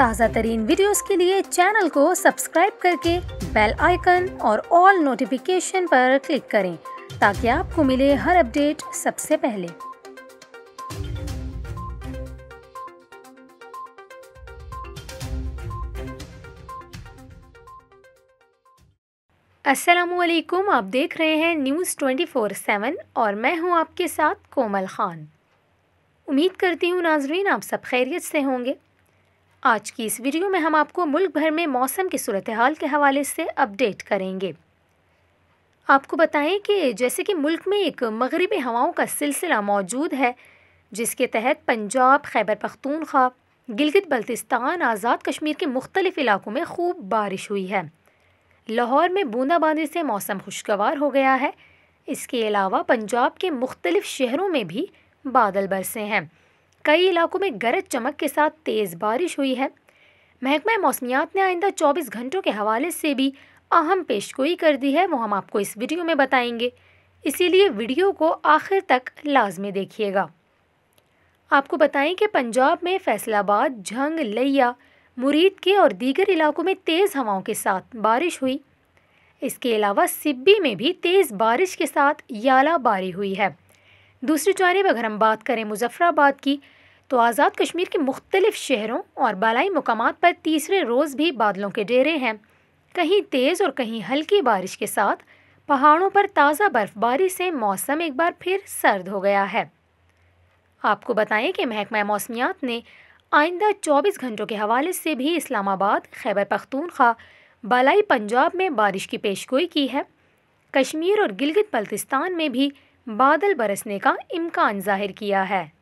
ताज़ा तरीन वीडियोज के लिए चैनल को सब्सक्राइब करके बेल आइकन और ऑल नोटिफिकेशन पर क्लिक करें ताकि आपको मिले हर अपडेट सबसे पहले असलकुम आप देख रहे हैं न्यूज ट्वेंटी फोर सेवन और मैं हूं आपके साथ कोमल ख़ान उम्मीद करती हूं नाजरीन आप सब खैरियत से होंगे आज की इस वीडियो में हम आपको मुल्क भर में मौसम की सूरत हाल के हवाले से अपडेट करेंगे आपको बताएं कि जैसे कि मुल्क में एक मगरबी हवाओं का सिलसिला मौजूद है जिसके तहत पंजाब खैबर पख्तूनख्वा गिलगित बल्तिस्तान आज़ाद कश्मीर के मुख्तलिफ इलाकों में खूब बारिश हुई है लाहौर में बूंदाबांदी से मौसम खुशगवार हो गया है इसके अलावा पंजाब के मुख्तलिफ शहरों में भी बादल बरसे हैं कई इलाकों में गरज चमक के साथ तेज़ बारिश हुई है महकमा मौसमियात ने आइंदा 24 घंटों के हवाले से भी अहम पेशगोई कर दी है वो हम आपको इस वीडियो में बताएंगे इसीलिए वीडियो को आखिर तक लाजमी देखिएगा आपको बताएं कि पंजाब में फैसलाबाद झंग लिया मुरीद के और दीगर इलाकों में तेज़ हवाओं के साथ बारिश हुई इसके अलावा सिब्बी में भी तेज़ बारिश के साथ याला बारी हुई है दूसरी जानब अगर हम बात करें मुजफ़राबाद की तो आज़ाद कश्मीर के मुख्तलिफ़ शहरों और बालाई मकाम पर तीसरे रोज़ भी बादलों के डेरे हैं कहीं तेज़ और कहीं हल्की बारिश के साथ पहाड़ों पर ताज़ा बर्फ़बारी से मौसम एक बार फिर सर्द हो गया है आपको बताएं कि महकमा मौसमियात ने आइंदा 24 घंटों के हवाले से भी इस्लामाबाद खैबर पख्तूनख्वा बालाई पंजाब में बारिश की पेशगोई की है कश्मीर और गिलगित बल्तिस्तान में भी बादल बरसने का इम्कान जाहिर किया है